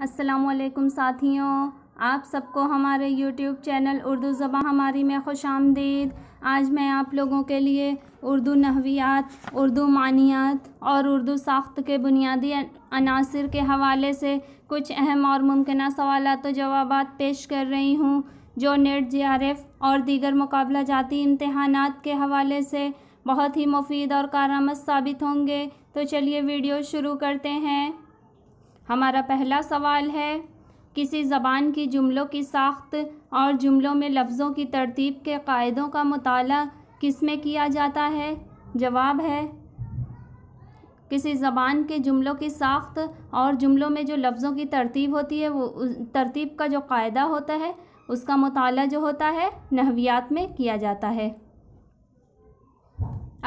असलकुम साथियों आप सबको हमारे YouTube चैनल उर्दू ज़बा हमारी में खुश आमदीद आज मैं आप लोगों के लिए उर्दू नहवियात उर्दू मानियात और उर्दू साख्त के बुनियादी अनासर के हवाले से कुछ अहम और मुमकिन सवाल व तो जवाब पेश कर रही हूँ जो नेट जे और दीगर मुकाबला जाती इम्तहान के हवाले से बहुत ही मुफीद और कारामद साबित होंगे तो चलिए वीडियो शुरू करते हैं हमारा पहला सवाल है किसी ज़बान की जुमलों की साख्त और जुमलों में लफ्ज़ों की तरतीब के कायदों का मताल किस में किया जाता है जवाब है किसी ज़बान के जुमलों की साख्त और जुमलों में जो लफ्ज़ों की तरतीब होती है वो तरतीब का जो कायदा होता है उसका मताल जो होता है नहवियात में किया जाता है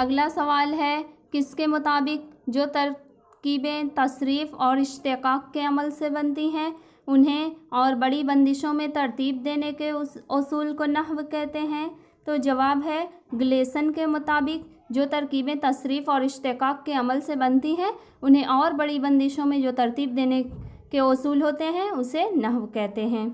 अगला सवाल है किसके मुताबिक जो तर तरकीबें तशरीफ़ और इश्तक के अमल से बनती हैं उन्हें और बड़ी बंदिशों में तरतीब देने के उस असूल को नहव कहते हैं तो जवाब है ग्लेसन के मुताबिक जो तरकीबें तशरीफ़ और इश्तक के अमल से बनती हैं उन्हें और बड़ी बंदिशों में जो तरतीब देने के असूल होते हैं उसे नहव कहते हैं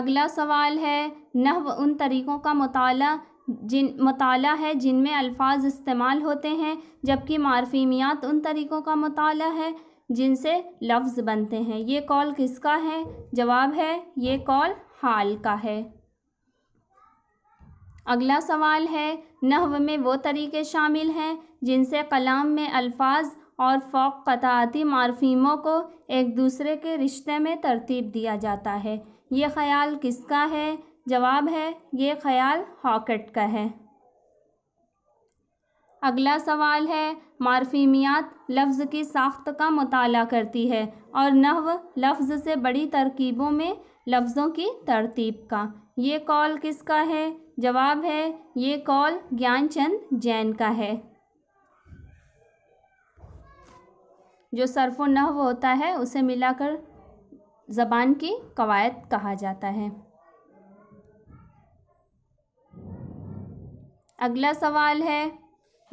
अगला सवाल है नहव उन तरीक़ों का मताल जिन मताल है जिनमें अल्फाज इस्तेमाल होते हैं जबकि मारफीमियात उन तरीक़ों का मताल है जिनसे लफ्ज़ बनते हैं ये कॉल किसका है जवाब है ये कॉल हाल का है अगला सवाल है नहव में वो तरीके शामिल हैं जिनसे कलाम में अल्फाज और फोक कताती मारफीमों को एक दूसरे के रिश्ते में तरतीब दिया जाता है ये ख्याल किसका है जवाब है ये ख्याल हॉकेट का है अगला सवाल है मारफीमियात लफ्ज़ की साख्त का मताल करती है और नहव लफ्ज़ से बड़ी तरकीबों में लफ्ज़ों की तरतीब का ये कॉल किसका है जवाब है ये कॉल ज्ञानचंद जैन का है जो सरफो नहव होता है उसे मिलाकर ज़बान की कवायद कहा जाता है अगला सवाल है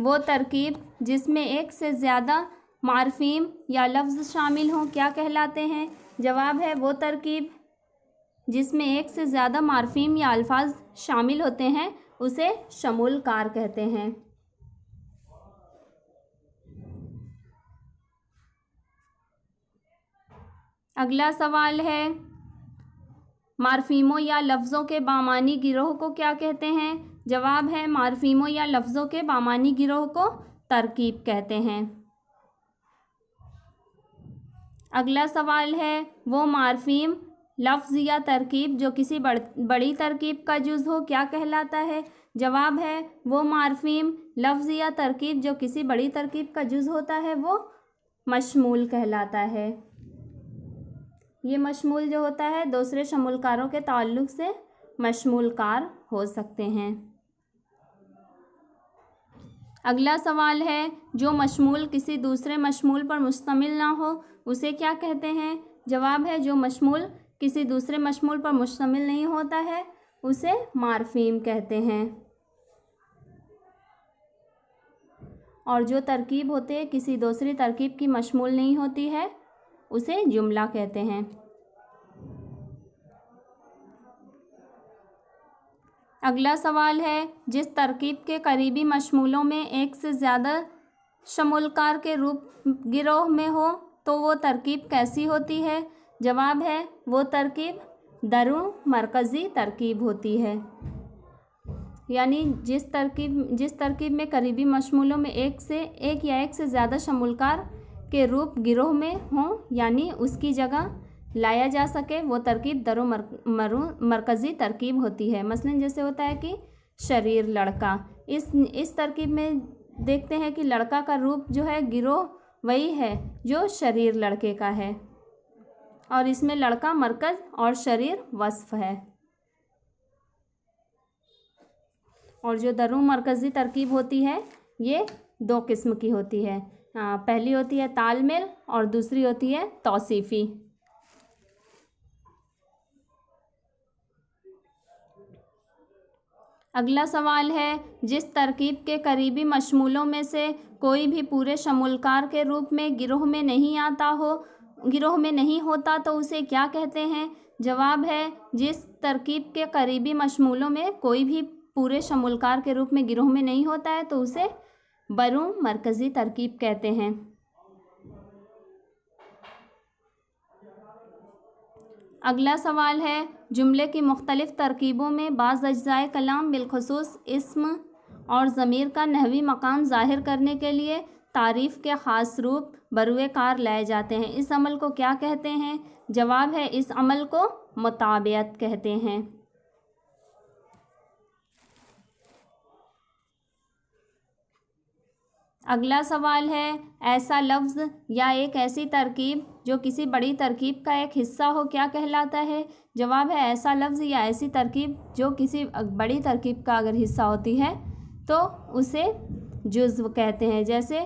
वो तरकीब जिसमें एक से ज़्यादा मारफीम या लफ्ज़ शामिल हों क्या कहलाते हैं जवाब है वो तरकीब जिसमें एक से ज़्यादा मारफीम या अल्फाज शामिल होते हैं उसे शमूल कार कहते हैं अगला सवाल है मारफीमों या लफ्ज़ों के बामानी गिरोह को क्या कहते हैं जवाब है मारफीमों या लफ्ज़ों के बामानी गिरोह को तरकीब कहते हैं अगला सवाल है वो मारफ़ीम लफ्ज़ या तरकीब जो किसी बड़, बड़ी तरकीब का जुज़ हो क्या कहलाता है जवाब है वो मारफीम लफ्ज़ या तरकीब जो किसी बड़ी तरकीब का जुज़ होता है वो मशमूल कहलाता है ये मशमूल जो होता है दूसरे शमूलकारों के ताल्लुक से मशमूलकार हो सकते हैं अगला सवाल है जो मशमूल किसी दूसरे मशमूल पर मुश्तमिल ना हो उसे क्या कहते हैं जवाब है जो मशमूल किसी दूसरे मशमूल पर मुश्तमिल नहीं होता है उसे मारफीम कहते हैं और जो तरकीब होते हैं किसी दूसरी तरकीब की मशमूल नहीं होती है उसे जुमला कहते हैं अगला सवाल है जिस तरकीब के करीबी मशमूलों में एक से ज़्यादा शमूलकार के रूप गिरोह में हो तो वो तरकीब कैसी होती है जवाब है वो तरकीब दरु मरकज़ी तरकीब होती है यानी जिस तरकीब जिस तरकीब में करीबी मशमूलों में एक से एक या एक से ज़्यादा शमूलकार के रूप गिरोह में हों यानी उसकी जगह लाया जा सके वो तरकीब दरो मर, मरकज़ी तरकीब होती है मसलन जैसे होता है कि शरीर लड़का इस इस तरकीब में देखते हैं कि लड़का का रूप जो है गिरोह वही है जो शरीर लड़के का है और इसमें लड़का मरकज़ और शरीर वस्फ है और जो दरू मरकज़ी तरकीब होती है ये दो किस्म की होती है पहली होती है तालमेल और दूसरी होती है तोसीफ़ी अगला सवाल है जिस तरकीब के करीबी मशमूलों में से कोई भी पूरे शमूलकार के रूप में गिरोह में नहीं आता हो गिरोह में नहीं होता तो उसे क्या कहते हैं जवाब है जिस तरकीब के करीबी मशमूलों में कोई भी पूरे शमूलकार के रूप में गिरोह में नहीं होता है तो उसे बरूम मरकज़ी तरकीब कहते हैं अगला सवाल है जुमले की मुख्तलिफ़ तरकीबों में बाज़ अज्ज़ाए कलाम बिलखसूस इसम और ज़मीर का नहवी मकाम ज़ाहिर करने के लिए तारीफ़ के ख़ास रूप बरुए कार लाए जाते हैं इस अमल को क्या कहते हैं जवाब है इस अमल को मुताबियत कहते हैं अगला सवाल है ऐसा लफ्ज़ या एक ऐसी तरकीब जो किसी बड़ी तरकीब का एक हिस्सा हो क्या कहलाता है जवाब है ऐसा लफ्ज़ या ऐसी तरकीब जो किसी बड़ी तरकीब का अगर हिस्सा होती है तो उसे जुज्व कहते हैं जैसे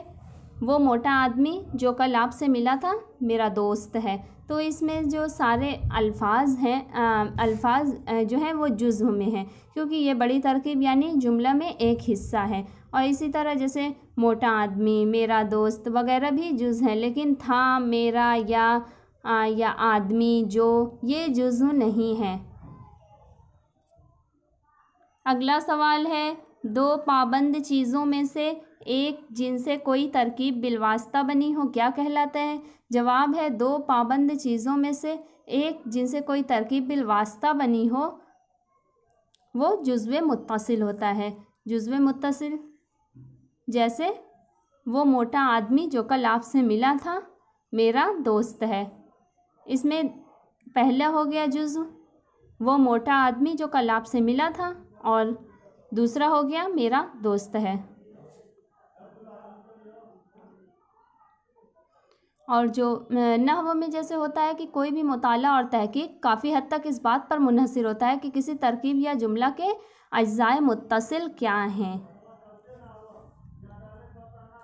वो मोटा आदमी जो कल आपसे मिला था मेरा दोस्त है तो इसमें जो सारे अल्फाज हैं अल्फाज जो हैं वो जुज्व में हैं क्योंकि ये बड़ी तरकीब यानी जुमला में एक हिस्सा है और इसी तरह जैसे मोटा आदमी मेरा दोस्त वगैरह भी जुज हैं लेकिन था मेरा या आ, या आदमी जो ये जुज्व नहीं है अगला सवाल है दो पाबंद चीज़ों में से एक जिनसे कोई तरकीब बिलवास्ता बनी हो क्या कहलाता है जवाब है दो पाबंद चीज़ों में से एक जिनसे कोई तरकीब बिलवास्ता बनी हो वो जुज्व मुतसिल होता है जुज्व मुतसिल जैसे वो मोटा आदमी जो कल आपसे मिला था मेरा दोस्त है इसमें पहला हो गया जुज्व वो मोटा आदमी जो कल आपसे मिला था और दूसरा हो गया मेरा दोस्त है और जो नहव में जैसे होता है कि कोई भी मुताला और तहकीक काफ़ी हद तक इस बात पर मुनहसर होता है कि किसी तरकीब या जुमला के अज्जाए मुतसिल क्या हैं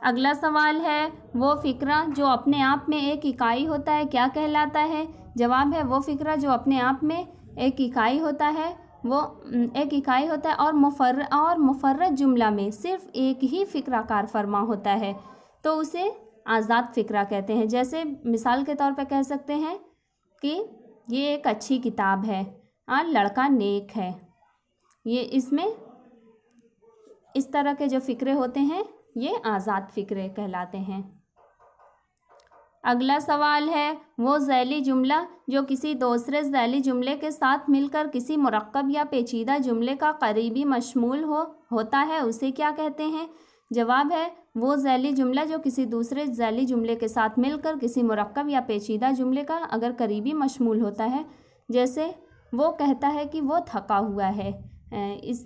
अगला सवाल है वो फ़िक्रा जो अपने आप में एक इकाई होता है क्या कहलाता है जवाब है वो फ़िक्रा जो अपने आप में एक इकाई होता है वो एक इकाई होता है और मुफर और मुफर्रत जुमला में सिर्फ़ एक ही कार फरमा होता है तो उसे आज़ाद फ़िक्रा कहते हैं जैसे मिसाल के तौर पर कह सकते हैं कि ये एक अच्छी किताब है और हाँ, लड़का नेक है ये इसमें इस तरह के जो फ़िक्रे होते हैं ये आज़ाद फ़िक्रे कहलाते हैं अगला सवाल है वो जैली जुमला जो किसी दूसरे जैली जुमले के साथ मिलकर किसी मरकब या पेचीदा जुमले का करीबी मशमूल हो होता है उसे क्या कहते हैं जवाब है वो जैली जुमला जो किसी दूसरे जैली जुमले के साथ मिलकर किसी मरकब या पेचीदा जुमले का अगर करीबी मशमूल होता है जैसे वो कहता है कि वो थका हुआ है इस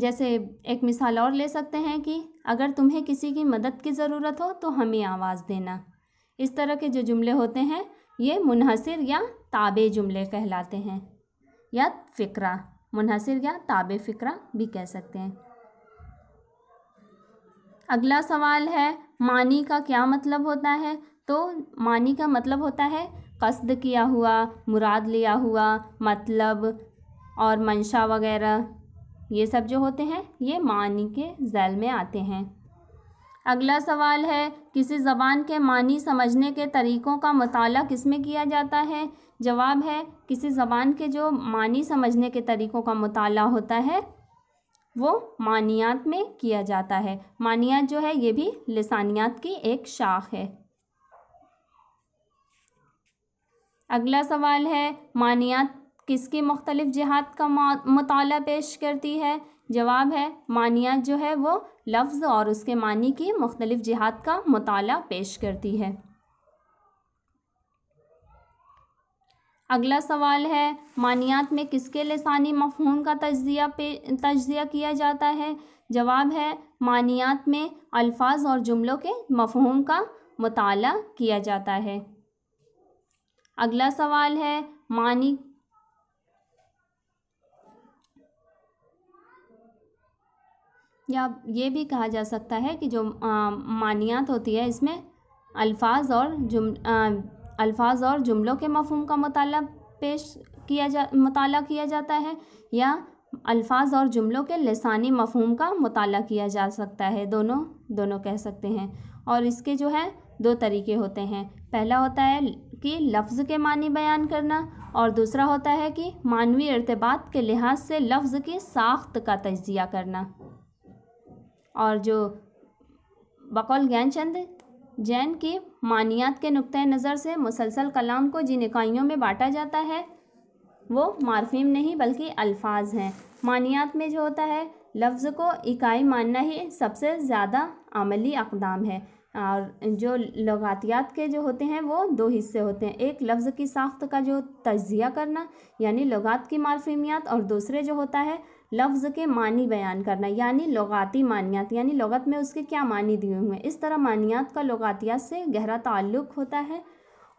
जैसे एक मिसाल और ले सकते हैं कि अगर तुम्हें किसी की मदद की ज़रूरत हो तो हमें आवाज़ देना इस तरह के जो जुमले होते हैं ये मुनहसर या ताबे जुमले कहलाते हैं या फ़िक्रा मुनहसर या ताबे फ़िक्रा भी कह सकते हैं अगला सवाल है मानी का क्या मतलब होता है तो मानी का मतलब होता है कस्द किया हुआ मुराद लिया हुआ मतलब और मंशा वगैरह ये सब जो होते हैं ये मानी के जैल में आते हैं अगला सवाल है किसी ज़बान के मानी समझने के तरीक़ों का मताल किस में किया जाता है जवाब है किसी ज़बान के जो मानी समझने के तरीक़ों का मताल होता है वो मानियात में किया जाता है मानियात जो है ये भी लसानियात की एक शाख है अगला सवाल है मानियात किसके मुख्तलिफ जिहाद का मताल पेश करती है जवाब है मानियात जो है वो लफ्ज़ और उसके मानी की मुख्तलिफ जिहाद का मताल पेश करती है अगला सवाल है मानियात में किसके लसानी मफहूम का तजिया पे तजिया किया जाता है जवाब है मानियात में अल्फाज और जुमलों के मफहूम का मताल किया जाता है अगला सवाल है मानी या ये भी कहा जा सकता है कि जो मानियात होती है इसमें अल्फाज और जुम आ, अल्फाज और जुमलों के मफहम का मताल पेश किया जा मताल किया जाता है या अल्फाज और जुमलों के लसानी मफहम का मताल किया जा सकता है दोनों दोनों कह सकते हैं और इसके जो है दो तरीके होते हैं पहला होता है कि लफ्ज़ के मानी बयान करना और दूसरा होता है कि मानवी इरतबात के लिहाज से लफ्ज़ की साख्त का तजिया करना और जो बकौल ज्ञानचंद जैन की मानियात के नुक़ नज़र से मुसलसल कलाम को जिन इकाइयों में बांटा जाता है वो मारफीम नहीं बल्कि अल्फाज हैं मानियात में जो होता है लफ्ज़ को इकाई मानना ही सबसे ज़्यादा अमली अकदाम है और जो लगातियात के जो होते हैं वो दो हिस्से होते हैं एक लफ्ज़ की साख्त का जो तजिया करना यानी लगात की मारफीमियात और दूसरे जो होता है लफ्ज़ के मानी बयान करना यानी लगाती मानियात यानी लगत में उसके क्या मानी दिए हुए हैं इस तरह मानियात का लगातियात से गहरा ताल्लुक होता है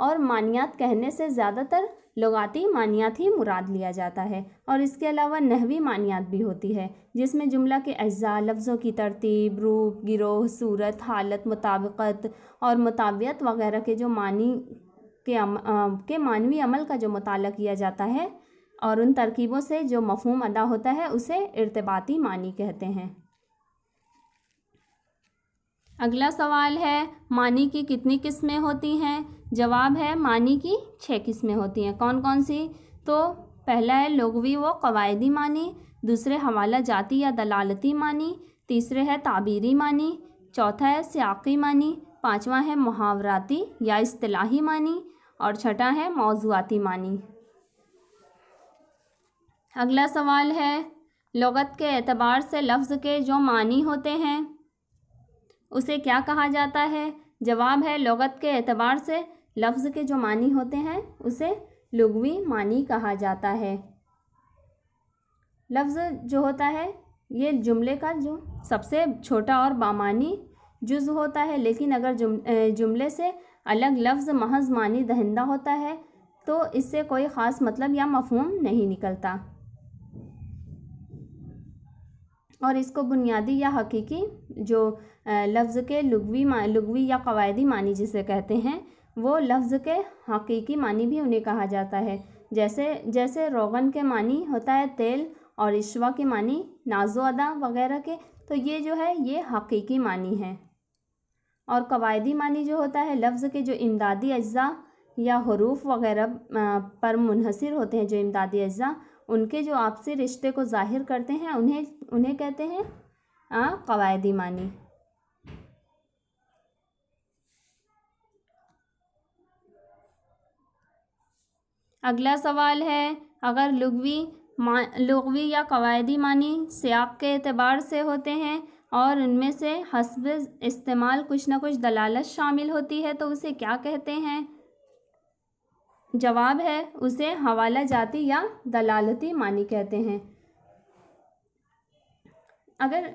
और मानियात कहने से ज़्यादातर लगाती मानियात ही मुराद लिया जाता है और इसके अलावा नहवी मानियात भी होती है जिसमें जुमला के अज्जा लफ्ज़ों की तरतीब रूप गिरोह सूरत हालत मुताबिकत और मुताबियत वगैरह के जो मानी के अम, आ, के मानवी अमल का जो मताल किया जाता है और उन तरकीबों से जो मफहम अदा होता है उसे इरतबाती मानी कहते हैं अगला सवाल है मानी की कितनी किस्में होती हैं जवाब है मानी की छः किस्में होती हैं कौन कौन सी तो पहला है लोगवी व कवायदी मानी दूसरे हवाला जाति या दलालती मानी तीसरे है ताबीरी मानी चौथा है सियाकी मानी पाँचवा है मुहावराती या अतलाही मानी और छठा है मौजूदी मानी अगला सवाल है लगत के एतबार से लफ्ज़ के जो मानी होते हैं उसे क्या कहा जाता है जवाब है लगत के एतबार से लफ्ज़ के जो मानी होते हैं उसे लुगवी मानी कहा जाता है लफ्ज़ जो होता है ये जुमले का जो सबसे छोटा और बामानी जुज़ होता है लेकिन अगर जुम जुमले से अलग लफ्ज़ महज मानी दहिंदा होता है तो इससे कोई ख़ास मतलब या मफहम नहीं निकलता और इसको बुनियादी या हकीकी जो लफ्ज़ के लुगवी लुगवी या कवायदी मानी जिसे कहते हैं वो लफ्ज़ के हकीकी मानी भी उन्हें कहा जाता है जैसे जैसे रोगन के मानी होता है तेल और इशवा के मानी नाजो अदा वगैरह के तो ये जो है ये हकीकी मानी है और कवायदी मानी जो होता है लफ्ज़ के जो इमदादी अज्जा या हरूफ वगैरह पर मुनहसर होते हैं जो इमदादी अज्जा उनके जो आपसी रिश्ते को जाहिर करते हैं उन्हें उन्हें कहते हैं कवायदी मानी अगला सवाल है अगर लुगवी मा लुगवी या कवायदी मानी सियाक के अतबार से होते हैं और उनमें से हसब इस्तेमाल कुछ ना कुछ दलालत शामिल होती है तो उसे क्या कहते हैं जवाब है उसे हवाला जाती या दलालती मानी कहते हैं अगर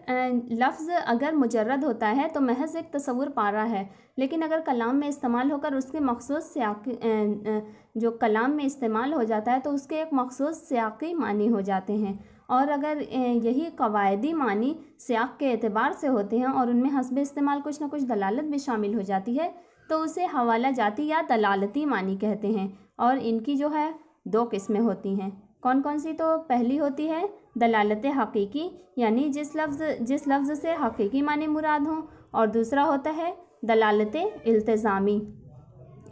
लफ्ज़ अगर मुजरद होता है तो महज एक तस्वूर पारा है लेकिन अगर कलाम में इस्तेमाल होकर उसके मखसूस सियाकी जो कलाम में इस्तेमाल हो जाता है तो उसके एक मखसूस सियाकी मानी हो जाते हैं और अगर यही कवायदी मानी सियाक के अतबार से होते हैं और उनमें हसब इस्तेमाल कुछ ना कुछ दलालत भी शामिल हो जाती है तो उसे हवाला जाती या दलालती मानी कहते हैं और इनकी जो है दो किस्में होती हैं कौन कौन सी तो पहली होती है दलालत हकीकी यानी जिस लफ्ज़ जिस लफ्ज़ से हकीकी माने मुराद हों और दूसरा होता है दलालत इल्तज़ामी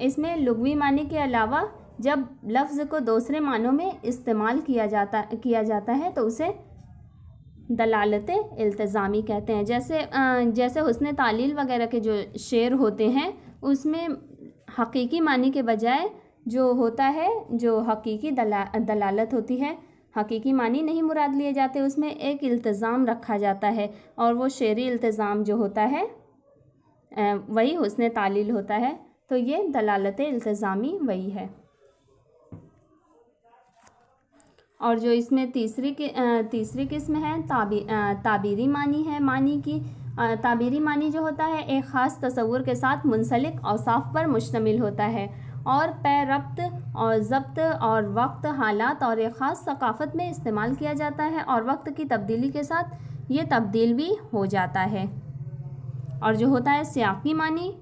इसमें लुगवी माने के अलावा जब लफ्ज़ को दूसरे मानों में इस्तेमाल किया जाता किया जाता है तो उसे दलालत इल्तज़ामी कहते हैं जैसे जैसे हसन तालील वगैरह के जो शेर होते हैं उसमें हकीकी मानी के बजाय जो होता है जो हकीकी दला दलालत होती है हकीकी मानी नहीं मुराद लिए जाते उसमें एक इल्तज़ाम रखा जाता है और वो शेरी इल्तज़ाम जो होता है वही उसने तालील होता है तो ये दलालत इल्तज़ामी वही है और जो इसमें तीसरी कि, तीसरी किस्म है ताबी ताबीरी मानी है मानी की ताबीरी मानी जो होता है एक ख़ास तस्वूर के साथ मुंसलिक अवसाफ़ पर मुश्तमिल होता है और रब्त और जब्त और वक्त हालात और एक ख़ास सकाफ़त में इस्तेमाल किया जाता है और वक्त की तब्दीली के साथ ये तब्दील भी हो जाता है और जो होता है सियाकी मानी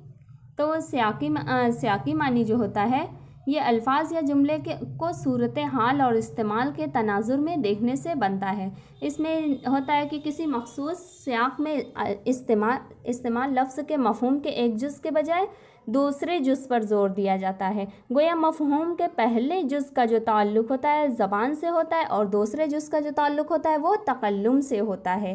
तो सियाकी सियाकी मानी जो होता है ये अल्फाज या जुमले के को सूरत हाल और इस्तेमाल के तनाजुर में देखने से बनता है इसमें होता है कि किसी मखसूस सियाक में इस्तेमाल इस्तेमाल लफ्ज़ के मफहम के एक जुज़ के बजाय दूसरे जुज पर जोर दिया जाता है गोया मफहूम के पहले जुज का जो ताल्लुक़ होता है ज़बान से होता है और दूसरे जुज का जो ताल्लुक़ होता है वो तकल्लुम से होता है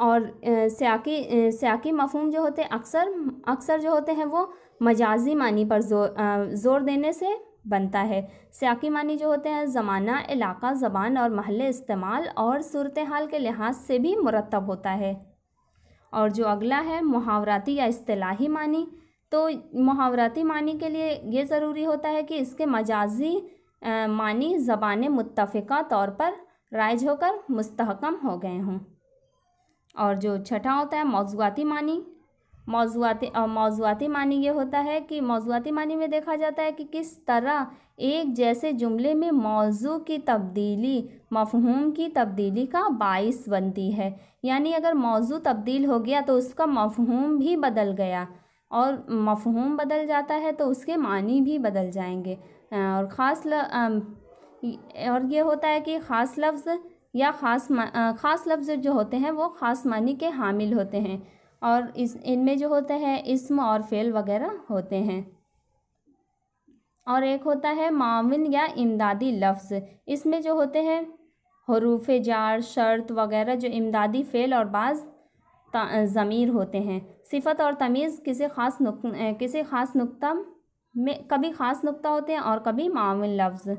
और सियाकी सियाकी मफहम जो होते हैं अक्सर अक्सर जो होते हैं वो मजाजी मानी पर जोर ज़ोर देने से बनता है सियाकी मानी जो होते हैं ज़माना इलाका ज़बान और महल इस्तेमाल और सूरत हाल के लिहाज से भी मुरतब होता है और जो अगला है मुहावराती या अतलाही मानी तो मुहावराती मानी के लिए ये ज़रूरी होता है कि इसके मजाजी मानी ज़बान मुतफ़ा तौर पर राइज होकर मुस्तकम हो गए हों और जो छठा होता है मौजूदी मानी मौजूदी मौजूदी मानी ये होता है कि मौजूदी मानी में देखा जाता है कि किस तरह एक जैसे जुमले में मौजू की तब्दीली मफहूम की तब्दीली का बाइस बनती है यानी अगर मौजू तब्दील हो गया तो उसका मफहूम भी बदल गया और मफहूम बदल जाता है तो उसके मानी भी बदल जाएंगे और ख़ास और ये होता है कि ख़ास लफ्ज़ या ख़ास ख़ास लफ्ज़ जो होते हैं वो ख़ास मानी के हामिल होते हैं और इस इनमें जो होता है इसम और फेल वगैरह होते हैं और एक होता है माविन या इमदादी लफ्ज़ इसमें जो होते हैं हरूफ जार शर्त वगैरह जो इमदादी फ़ेल और बाज़ ज़मीर होते हैं सिफत और तमीज़ किसी ख़ास नुक किसी ख़ास नुकता में कभी ख़ास नुकता होते हैं और कभी मामिन लफ्ज़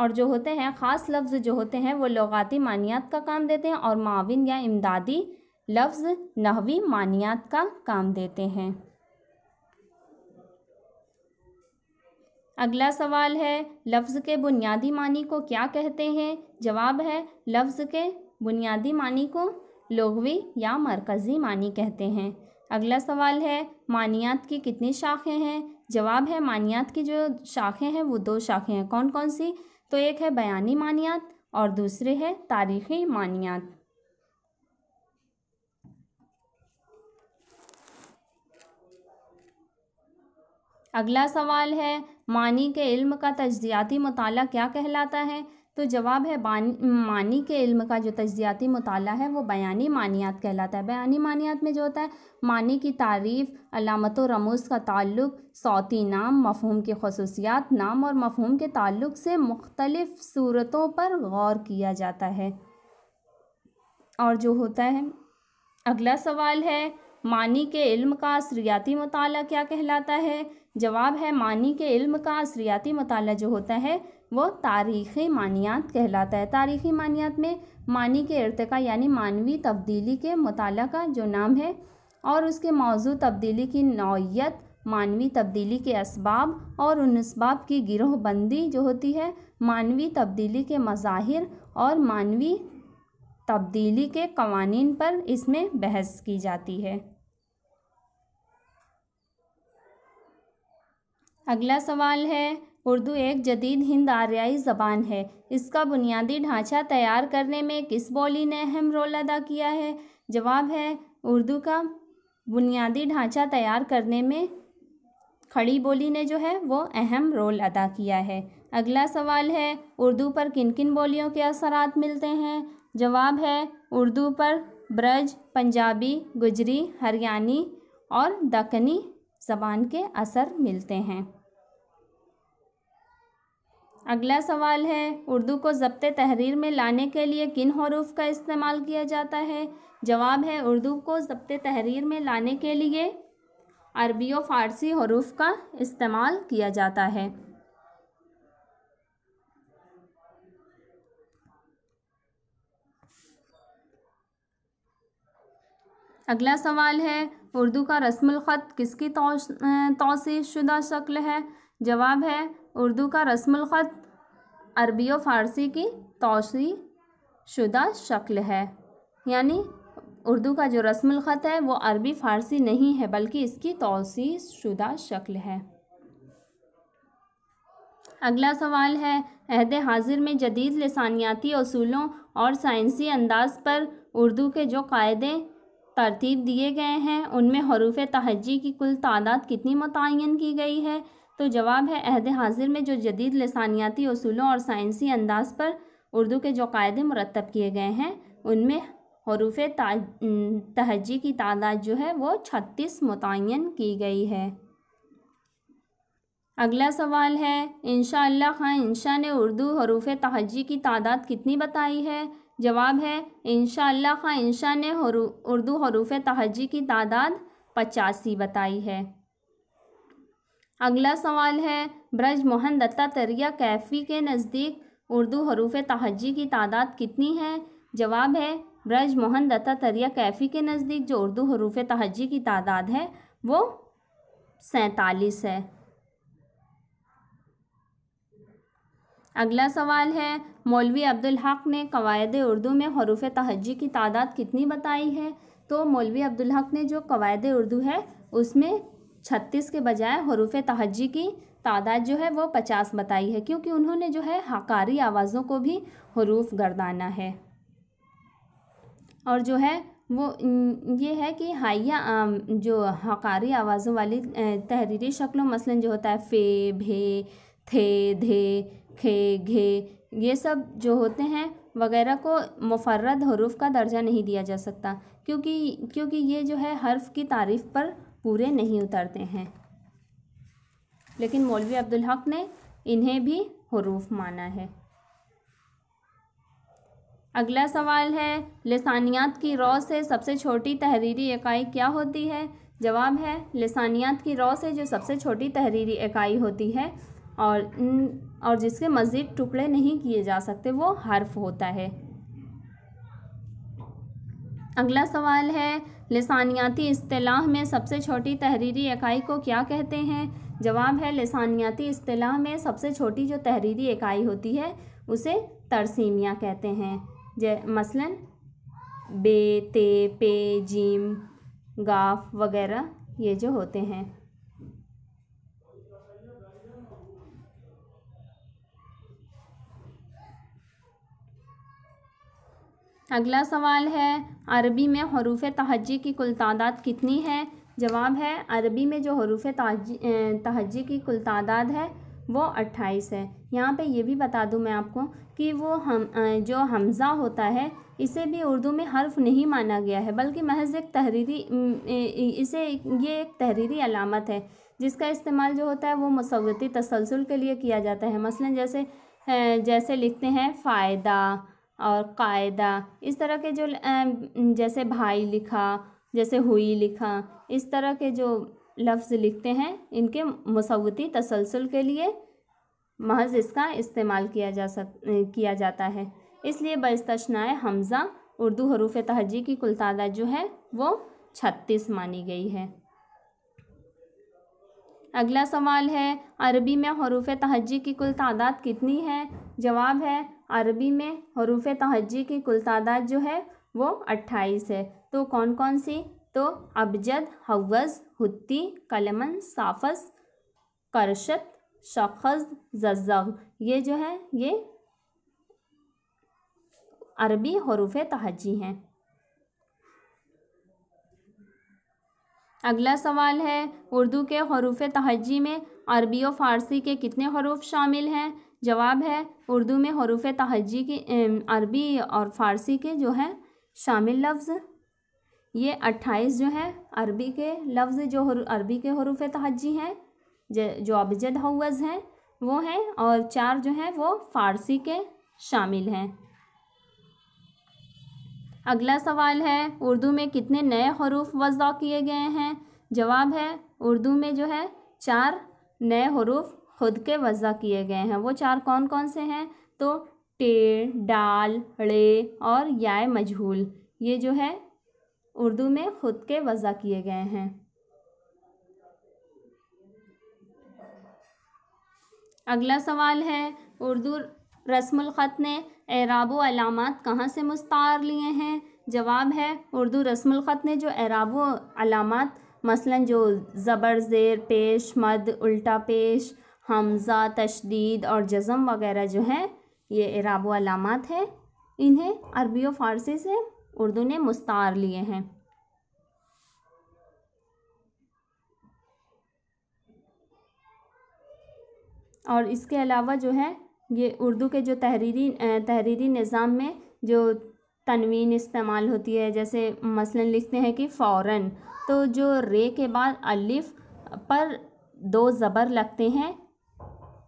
और जो होते हैं ख़ास लफ्ज़ जो होते हैं वो लगाती मानियात का काम देते हैं और माविन या इमदादी लफ्ज़ नहवी मानियात का काम देते हैं अगला सवाल है लफ्ज़ के बुनियादी मानी को क्या कहते हैं जवाब है लफ्ज़ के बुनियादी मानी को लोगवी या मरकज़ी मानी कहते हैं अगला सवाल है मानियात की कितनी शाखें हैं जवाब है मानियात की जो शाखें हैं वो दो शाखें हैं कौन कौन सी तो एक है बयानी मानियात और दूसरे है तारीखी मानियात अगला सवाल है मानी के इल्म का तज़ियाती मताल क्या कहलाता है तो जवाब है मानी के इल्म का जो तज़ियाती मताल है वो बयानी मानियात कहलाता है बयानी मानियात में जो होता है मानी की तारीफ़ अलामत रमूज़ का ताल्लुक सौती नाम मफहम की खसूसियात नाम और मफहम के ताल्लुक से मुख्तलिफ़ सूरतों पर गौर किया जाता है और जो होता है अगला सवाल है मानी के इल्म का असरियाती मताल क्या कहलाता है जवाब है मानी के इल्म का असरियाती मताल जो होता है वो तारीख़ी मानियात कहलाता है तारीख़ी मानियात में मानी के इरतका यानी मानवी तब्दीली के मताल का जो नाम है और उसके मौजू तब्दीली की नौीयत मानवी तब्दीली के इसबाब और उन इसबाब की गिरोहबंदी जो होती है मानवी तब्दीली के मज़ाहिर और मानवी तब्दीली के कवानीन पर इसमें बहस की जाती है अगला सवाल है उर्दू एक जदीद हिंद आर्याई ज़बान है इसका बुनियादी ढांचा तैयार करने में किस बोली ने अहम रोल अदा किया है जवाब है उर्दू का बुनियादी ढांचा तैयार करने में खड़ी बोली ने जो है वो अहम रोल अदा किया है अगला सवाल है उर्दू पर किन किन बोलियों के असरात मिलते हैं जवाब है उर्दू पर ब्रज पंजाबी गुजरी हरियाणी और दक्कनी ज़बान के असर मिलते हैं अगला सवाल है उर्दू को जब्त तहरीर में लाने के लिए किन हरूफ का इस्तेमाल किया जाता है जवाब है उर्दू को जब्त तहरीर में लाने के लिए अरबी और फ़ारसी हरूफ का इस्तेमाल किया जाता है अगला सवाल है उर्दू का रस्म ख़त किसकी तोसी शुदा शक्ल है जवाब है उर्दू का रस्म ख़त अरबी और फ़ारसी की तोसी शुदा शक्ल है यानी उर्दू का जो रस्म ख़त है वो अरबी फ़ारसी नहीं है बल्कि इसकी तोसी शुदा शक्ल है अगला सवाल है अहद हाजिर में जदीद लसानियाती असूलों और साइंसी अंदाज पर उर्दू के जो कायदे तरतीब दिए गए हैं उनमें हरूफ तहजी की कुल तादाद कितनी मुतन की गई है तो जवाब है अहद हाजिर में जो जदीद लसानियाती असूलों और साइंसी अंदाज पर उर्दू के जो कायदे मरतब किए गए हैं उनमें हरूफ तहजी की तादाद जो है वो छत्तीस मुतन की गई है अगला सवाल है इनशा खान इंशा ने उर्दू हरूफ तहजी की तादाद कितनी बताई है जवाब है इनशाला खां इंशा ने उर्दू हरूफ तहजी की तादाद पचासी बताई है अगला सवाल है ब्रज मोहन दत्ता तरिया कैफी के नज़दीक उर्दू हरूफ तहजी की तादाद कितनी है जवाब है ब्रज मोहन दत्ता तरिया कैफी के नज़दीक जो उर्दू हरूफ तहजी की तादाद है वो सैंतालीस है अगला सवाल है मौलवी अब्दुल हक ने कवायद उर्दू में हरूफ तहजी की तादाद कितनी बताई है तो मौलवी अब्दुल हक ने जो कवायद उर्दू है उसमें छत्तीस के बजाय हरूफ तहजी की तादाद जो है वो पचास बताई है क्योंकि उन्होंने जो है हकारी आवाज़ों को भी हरूफ गर्दाना है और जो है वो ये है कि हाइया जो हकारी आवाज़ों वाली तहरीरी शक्लों मसलन जो होता है फे भे थे धे खे घे ये सब जो होते हैं वगैरह को मुफरद हरूफ का दर्जा नहीं दिया जा सकता क्योंकि क्योंकि ये जो है हर्फ की तारीफ़ पर पूरे नहीं उतरते हैं लेकिन मौलवी अब्दुल हक ने इन्हें भी हरूफ माना है अगला सवाल है लसानियात की रौ से सबसे छोटी तहरीरी इकाई क्या होती है जवाब है लसानियात की रौ से जो सबसे छोटी तहरीरी इकाई होती है और और जिसके मज़ीद टुकड़े नहीं किए जा सकते वो हर्फ होता है अगला सवाल है लसानियाती अतलाह में सबसे छोटी तहरीरी इकाई को क्या कहते हैं जवाब है लसानियाती अतलाह में सबसे छोटी जो तहरीरी इकाई होती है उसे तरसीमिया कहते हैं जै मसलन बे ते पे जीम गाफ वगैरह ये जो होते हैं अगला सवाल है अरबी में हरूफ तहजी की कुल तादाद कितनी है जवाब है अरबी में जो हरूफ तहजी की कुल तादाद है वो अट्ठाईस है यहाँ पे ये भी बता दूँ मैं आपको कि वो हम जो हमज़ा होता है इसे भी उर्दू में हर्फ नहीं माना गया है बल्कि महज एक तहरीरी इसे ये एक तहरीरी अलामत है जिसका इस्तेमाल जो होता है वो मसवती तसलसल के लिए किया जाता है मसलन जैसे जैसे लिखते हैं फ़ायदा और कायदा इस तरह के जो जैसे भाई लिखा जैसे हुई लिखा इस तरह के जो लफ्ज़ लिखते हैं इनके मसवती तसलसल के लिए महज इसका इस्तेमाल किया जा सक किया जाता है इसलिए बस्तनाए हमज़ा उर्दू हरूफ तहजी की कुल तादाद जो है वो छत्तीस मानी गई है अगला सवाल है अरबी में हरूफ तहजी की कुल तादाद कितनी है जवाब है अरबी में हरूफ तहजी की कुल तादाद जो है वो अट्ठाईस है तो कौन कौन सी तो अबजद हवज़ हत्ती कलमन साफ़स करशत शखज़ जज्ज ये जो है ये अरबी हरूफ तहजी हैं अगला सवाल है उर्दू के हरूफ तहजी में अरबी और फ़ारसी के कितने हरूफ शामिल हैं जवाब है उर्दू में हरूफ तहजी की अरबी और फ़ारसी के जो है शामिल लफ्ज़ ये अट्ठाईस जो है अरबी के लफ्ज़ जो अरबी के हरूफ तहजी हैं जो अबजद हवज़ हैं वो हैं और चार जो हैं वो फ़ारसी के शामिल हैं अगला सवाल है उर्दू में कितने नए हरूफ वज़ा किए गए हैं जवाब है उर्दू में जो है चार नए हरूफ खुद के वज़ा किए गए हैं वो चार कौन कौन से हैं तो टे डाल रे और याय मजहूल ये जो है उर्दू में खुद के वज़ा किए गए हैं अगला सवाल है उर्दू रस्मलख़त ने एराब अलामत कहाँ से मुस्तार लिए हैं जवाब है उर्दू रस्मलख़त ने जो एराब अलामत मसलन जो ज़बर ज़ेर पेश मद उल्टा पेश हमज़ा तशदीद और जज़म वगैरह जो है ये इराब अलामत है इन्हें अरबी और फ़ारसी से उर्दू ने मुस्तार लिए हैं और इसके अलावा जो है ये उर्दू के जो तहरीरी तहरीरी निज़ाम में जो तनवीन इस्तेमाल होती है जैसे मसलन लिखते हैं कि फ़ौरन तो जो रे के बाद अलिफ पर दो ज़बर लगते हैं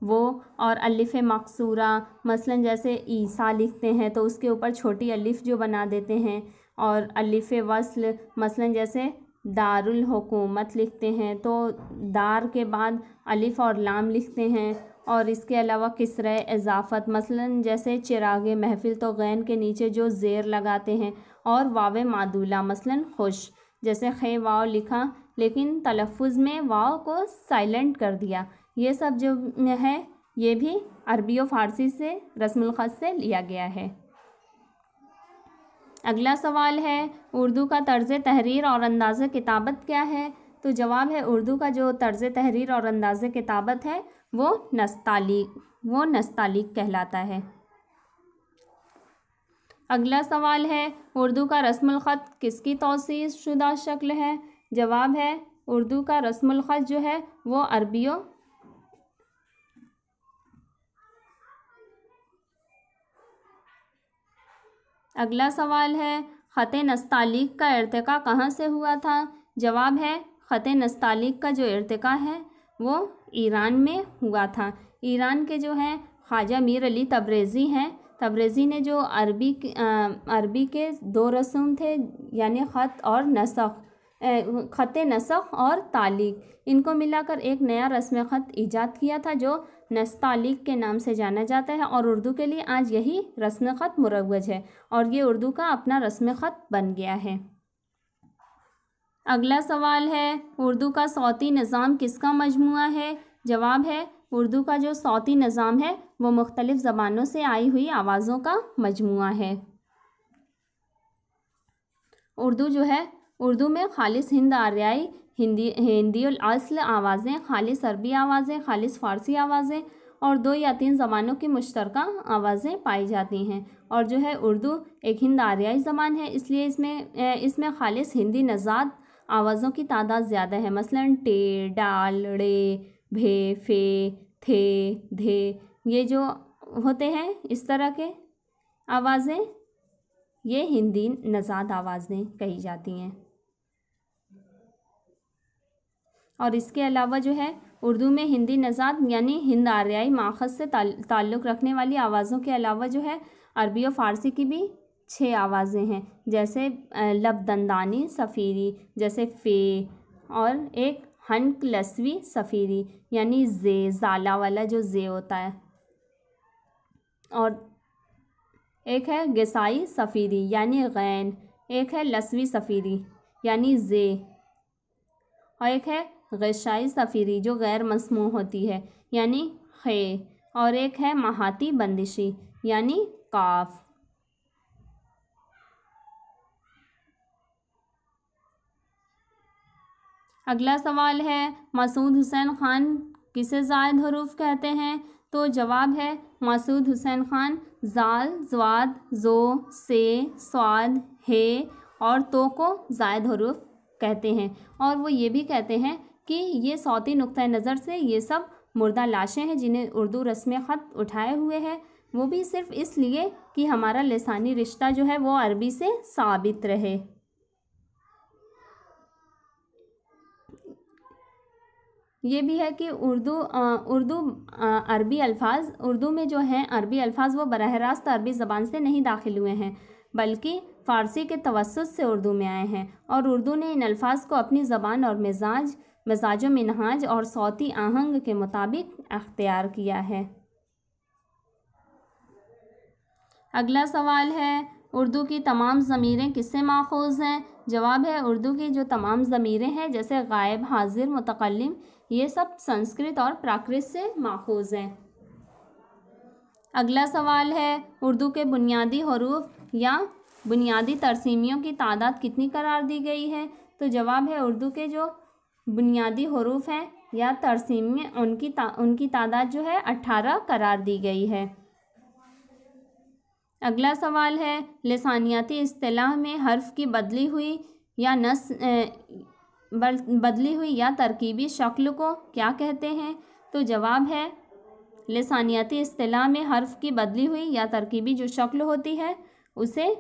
वो और अलिफ़ मकसूरा मसलन जैसे ईसा लिखते हैं तो उसके ऊपर छोटी अलिफ़ जो बना देते हैं और अलिफ़ वसल मसलन जैसे दारुल हुकूमत लिखते हैं तो दार के बाद अलिफ़ और लाम लिखते हैं और इसके अलावा किसर इजाफ़त मसलन जैसे चिराग महफिल तो गैन के नीचे जो ज़ेर लगाते हैं और वाव मादूला मसलन खुश जैसे खे वाव लिखा लेकिन तलफ़ में वाव को साइलेंट कर दिया ये सब जो है ये भी अरबी और फारसी से रस्मलखत से लिया गया है अगला सवाल है उर्दू का तर्ज तहरीर और अंदाज़ किताबत क्या है तो जवाब है उर्दू का जो तर्ज तहरीर और अंदाज़ किताबत है वो नस्तालीक वो नस्तालीक कहलाता है अगला सवाल है उर्दू का रस्म रस्मलखत किसकी तोसी शुदा शक्ल है जवाब है उर्दू का रस्म रस्मलखत जो है वो अरबियों अगला सवाल है ख़त नस्तालिक का इरतका कहाँ से हुआ था जवाब है ख़त नस्तालिक का जो इरतका है वो ईरान में हुआ था ईरान के जो हैं ख्वाजा मीर अली तब्रेज़ी हैं तब्रेज़ी ने जो अरबी अरबी के दो रस्म थे यानी ख़त और नसख ख़त नसख और तालीक इनको मिलाकर एक नया रस्म ख़त ईजाद किया था जो नस्तालिक के नाम से जाना जाता है और उर्दू के लिए आज यही रस्म ख़त मुरवज है और ये उर्दू का अपना रस्म ख़त बन गया है अगला सवाल है उर्दू का सौती निज़ाम किसका मजमू है जवाब है उर्दू का जो सौती निज़ाम है वो मुख्तलिफ़ ज़बानों से आई हुई आवाज़ों का मजमु है उर्दू जो है उर्दू में खालिस हिंद आर्याई हिंदी हिंदी असल आवाज़ें खालिस अरबी आवाज़ें खालिस फ़ारसी आवाज़ें और दो या तीन ज़बानों की मुश्तरक आवाज़ें पाई जाती हैं और जो है उर्दू एक हिंद आर्याई ज़बान है इसलिए इसमें इसमें खालिस हिंदी नज़ाद आवाज़ों की तादाद ज़्यादा है मसलन टे डाल रे भे फे थे धे ये जो होते हैं इस तरह के आवाज़ें ये हिंदी नज़ाद आवाज़ें कही जाती हैं और इसके अलावा जो है उर्दू में हिंदी नजात यानी हिंद आर्याई माखज से ताल्लुक़ रखने वाली आवाज़ों के अलावा जो है अरबी और फ़ारसी की भी छः आवाज़ें हैं जैसे लब दंदानी सफ़ीरी जैसे फ़े और एक हनक लसवी सफ़ीरी यानी जे ज़ाला वाला जो जे होता है और एक है गसाई सफ़ीरी यानी गैन एक है लसवी सफ़ीरी यानी जे और एक है गशाई सफ़ीरी जो गैर मसमू होती है यानी खे और एक है महाती बंदिशी यानी काफ अगला सवाल है मसूद हुसैन ख़ान किसे जायद हरूफ कहते हैं तो जवाब है मसूद हुसैन ख़ान जाल जवाद जो से स्वाद हे और तो को जायद हरूफ कहते हैं और वो ये भी कहते हैं कि ये सौती नुक़ नज़र से ये सब मुर्दा लाशें हैं जिन्हें उर्दू रस्म ख़त उठाए हुए हैं वो भी सिर्फ इसलिए कि हमारा लसानी रिश्ता जो है वो अरबी से साबित रहे ये भी है कि उर्दू आ, उर्दू अरबी अल्फाज उर्दू में जो हैं अरबी अल्फाज वो बरह रास्त अरबी ज़बान से नहीं दाखिल हुए हैं बल्कि फ़ारसी के तवसत से उर्दू में आए हैं और उर्दू ने इन अल्फाज को अपनी ज़बान और मिजाज मजाजो मिनहाज और सौती आहंग के मुताबिक अख्तियार किया है अगला सवाल है उर्दू की तमाम ज़मीरें किससे माखूज़ हैं जवाब है उर्दू की जो तमाम ज़मीरें हैं जैसे गायब हाजिर मुतकलम ये सब संस्कृत और प्राकृत से माखूज़ हैं अगला सवाल है उर्दू के बुनियादी हरूफ या बुनियादी तरसीमियों की तादाद कितनी करार दी गई है तो जवाब है उर्दू के जो बुनियादी हरूफ हैं या तरसीम में उनकी ता, उनकी तादाद जो है अट्ठारह करार दी गई है अगला सवाल है लसानियाती असलाह में हर्फ की बदली हुई या नस बदली हुई या तरकीबी शक्ल को क्या कहते हैं तो जवाब है लसानियाती असलाह में हर्फ की बदली हुई या तरकीबी जो शक्ल होती है उसे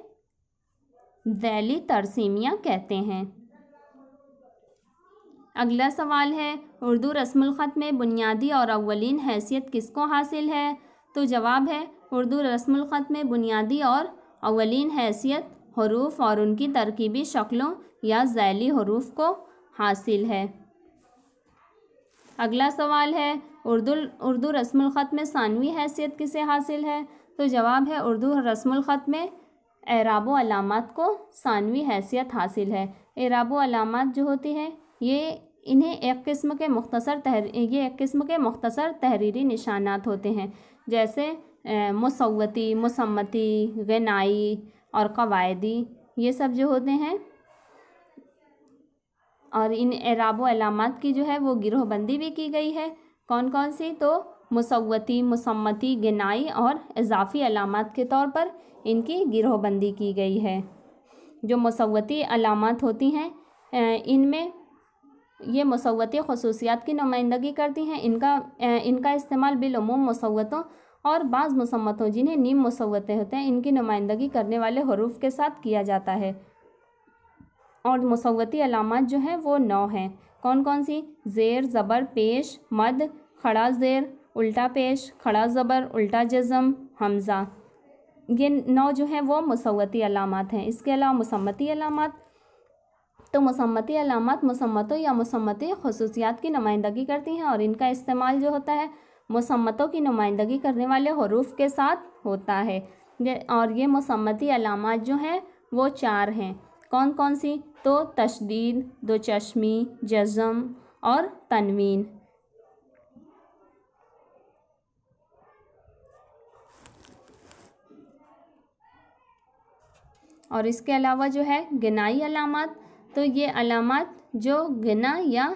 दैली तरसीमिया कहते हैं अगला सवाल है उर्दू ख़त में बुनियादी और अवलिन हैसियत किसको हासिल है तो जवाब है उर्दू ख़त में बुनियादी और अवलिन हैसियत हरूफ और उनकी तरकीबी शक्लों या जैली हरूफ को हासिल है अगला सवाल है उर्दू उर्दू ख़त में सानवी हैसियत किसे हासिल है तो जवाब है उर्दू ख़त में एराबो अलामत को सानवी हैसियत हासिल है एराबो अलामत जो होती है ये इन्हें एक किस्म के मुख्तर तहर ये एक किस्म के मुख्तर तहरीरी निशानात होते हैं जैसे मसवती मसम्मती गनाई और कवायदी ये सब जो होते हैं और इन एराब अलामत की जो है वो गिरोहबंदी भी की गई है कौन कौन सी तो मसवती मसम्मती गनाई और इजाफ़ी अलामत के तौर पर इनकी गिरोहबंदी की गई है जो मसवती अलामत होती हैं इनमें ये मसवती खसूसियात की नुमाइंदगी करती हैं इनका इनका इस्तेमाल बिलूम मसवतों और बाज़ मसम्मतों जिन्हें नीम मसवतें होते हैं इनकी नुमाइंदगी करने वाले हरूफ के साथ किया जाता है और मसवती अलामत जो हैं वो नौ हैं कौन कौन सी ज़ेर ज़बर पेश मद खड़ा ज़ेर उल्टा पेश खड़ा ज़बर उल्टा जज़म हमज़ा ये नौ जो हैं वो मसवती अलामत हैं इसके अलावा मसम्मती अलामत तो मसम्मत अलामत मसम्मतों या मसम्मत खसूसियात की नुमाइंदगी करती हैं और इनका इस्तेमाल जो होता है मसम्मतों की नुमाइंदगी करने वाले हरूफ के साथ होता है और ये मसम्मती अलामत जो हैं वो चार हैं कौन कौन सी तो तशदीद दो चश्मी जज़म और तनवीन और इसके अलावा जो है गनाई अलामत तो ये अलामत जो गना या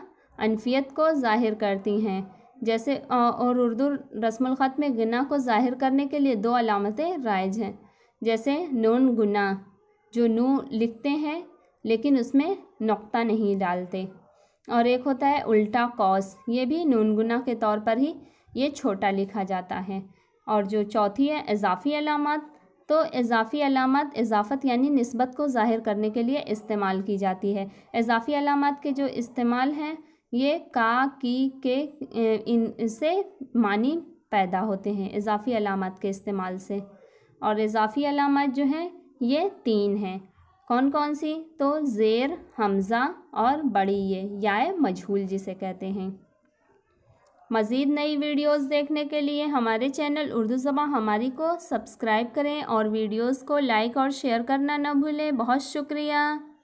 अनफियत को ज़ाहिर करती हैं जैसे और उर्दू ख़त में गना को ज़ाहिर करने के लिए दो अलामतें राइज हैं जैसे नून गुना जो नू लिखते हैं लेकिन उसमें नुक्ता नहीं डालते और एक होता है उल्टा कौस ये भी नून गुना के तौर पर ही ये छोटा लिखा जाता है और जो चौथी है इजाफी अलामत तो इजाफ़ी अलामत इजाफ़त यानी नस्बत को ज़ाहिर करने के लिए इस्तेमाल की जाती है इजाफ़ी अलामत के जो इस्तेमाल हैं ये का की के इन से मानी पैदा होते हैं इजाफ़ी अलामत के इस्तेमाल से और इजाफ़ी अलामत जो हैं ये तीन हैं कौन कौन सी तो ज़ेर हमज़ा और बड़ी ये या मजहूल जिसे कहते हैं मज़ीद नई वीडियोस देखने के लिए हमारे चैनल उर्दू ज़बाँ हमारी को सब्सक्राइब करें और वीडियोस को लाइक और शेयर करना ना भूलें बहुत शुक्रिया